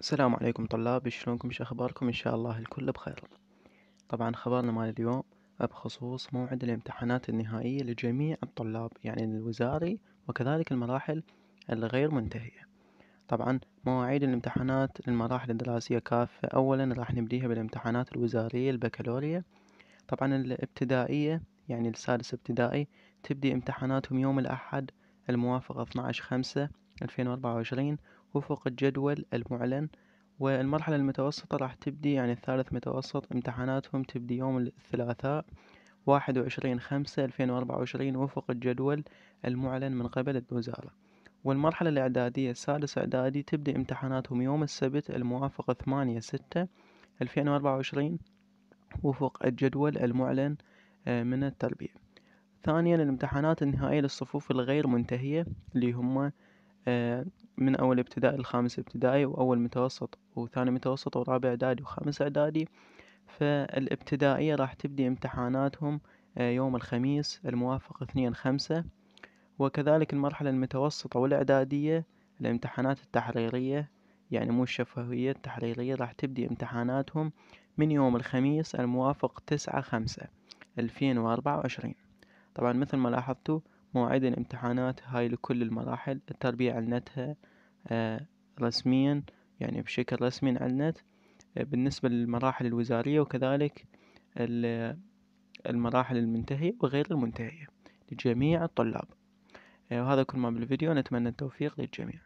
السلام عليكم طلاب شلونكم ايش اخباركم ان شاء الله الكل بخير طبعا خبرنا مال اليوم بخصوص موعد الامتحانات النهائية لجميع الطلاب يعني الوزاري وكذلك المراحل الغير منتهية طبعا مواعيد الامتحانات للمراحل الدراسية كافة اولا راح نبديها بالامتحانات الوزارية البكالوريا طبعا الابتدائية يعني السادس ابتدائي تبدي امتحاناتهم يوم الاحد الموافق 12 خمسة 2024 وفق الجدول المعلن والمرحلة المتوسطة راح تبدي يعني الثالث متوسط امتحاناتهم تبدي يوم الثلاثاء واحد وعشرين خمسة الفين واربعة وعشرين وفق الجدول المعلن من قبل الوزارة والمرحلة الإعدادية السادس إعدادي تبدي امتحاناتهم يوم السبت الموافق ثمانية ستة الفين واربعة وعشرين وفق الجدول المعلن آه، من التربية ثانيا الامتحانات النهائية للصفوف الغير منتهية اللي هم آه، من أول ابتدائي لخامس ابتدائي وأول متوسط وثاني متوسط ورابع إعدادي وخامس إعدادي فالابتدائية راح تبدي امتحاناتهم آه، يوم الخميس الموافق اثنين خمسة وكذلك المرحلة المتوسطة والإعدادية الامتحانات التحريرية يعني مو الشفوية التحريرية راح تبدي امتحاناتهم من يوم الخميس الموافق تسعة خمسة ألفين وأربعة وعشرين طبعا مثل ما لاحظتوا مواعيد الامتحانات هاي لكل المراحل التربية عدلتها آه، رسميا يعني بشكل رسمي انعلنت آه، بالنسبة للمراحل الوزارية وكذلك المراحل المنتهية وغير المنتهية لجميع الطلاب آه، وهذا كل ما بالفيديو نتمنى التوفيق للجميع